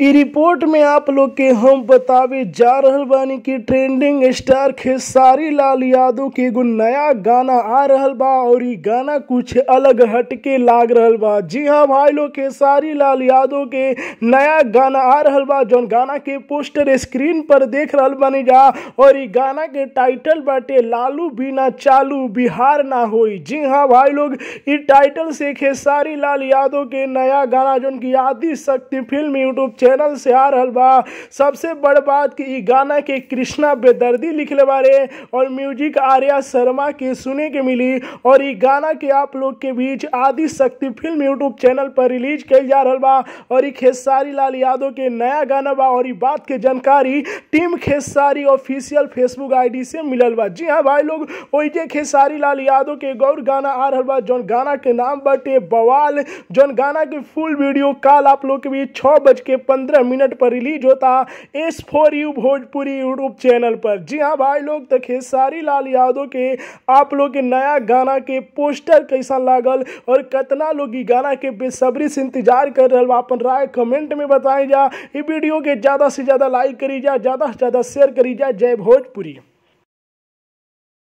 इ रिपोर्ट में आप लोग के हम बतावे जा रहा बानी कि ट्रेंडिंग स्टार खेसारी लाल यादव के एगो नया गाना आ रहा बा और ये गाना कुछ अलग हटके लाग रहा बा जी हाँ भाई लोग खेसारी लाल यादव के नया गाना आ रहा बा जौन गाना के पोस्टर स्क्रीन पर देख रहा बानी जा और इ गाना के टाइटल बाटे लालू बिना चालू बिहार ना हो जी हाँ भाई लोग इ टाइटल से खेसारी लाल यादव के नया गाना जौन की आदि शक्ति फिल्म यूट्यूब चैनल से आ रहा बा सबसे बड़ बात कि गाना के कृष्णा बेदर्दी लिखले बारे और म्यूजिक आर्या शर्मा के सुने के मिली और ये गाना के आप लोग के बीच Adi Shakti film YouTube channel पर रिलीज कल जा रहा बा और ये खेसारी लाल यादव के नया गाना बा और ई बात के जानकारी टीम खेसारी ऑफिशियल फेसबुक आई से मिलल बा जी हाँ भाई लोग ओइजे खेसारी लाल यादव के गौर गाना आ रहा बा जौन गाना के नाम बटे बवाल जौन गाना के फुल वीडियो काल आप लोग के बीच छः बज के पंद्रह मिनट पर रिलीज होता S for U Bhojpuri YouTube channel पर जी हाँ भाई लोग तो खेसारी लाल यादव के आप लोग के नया गाना के पोस्टर कैसा लागल और कितना लोग गाना के बेसब्री से इंतजार कर रहे अपन राय कमेंट में बताए जा वीडियो के ज़्यादा से ज़्यादा लाइक करी जा ज़्यादा से ज़्यादा शेयर करी जा जय भोजपुरी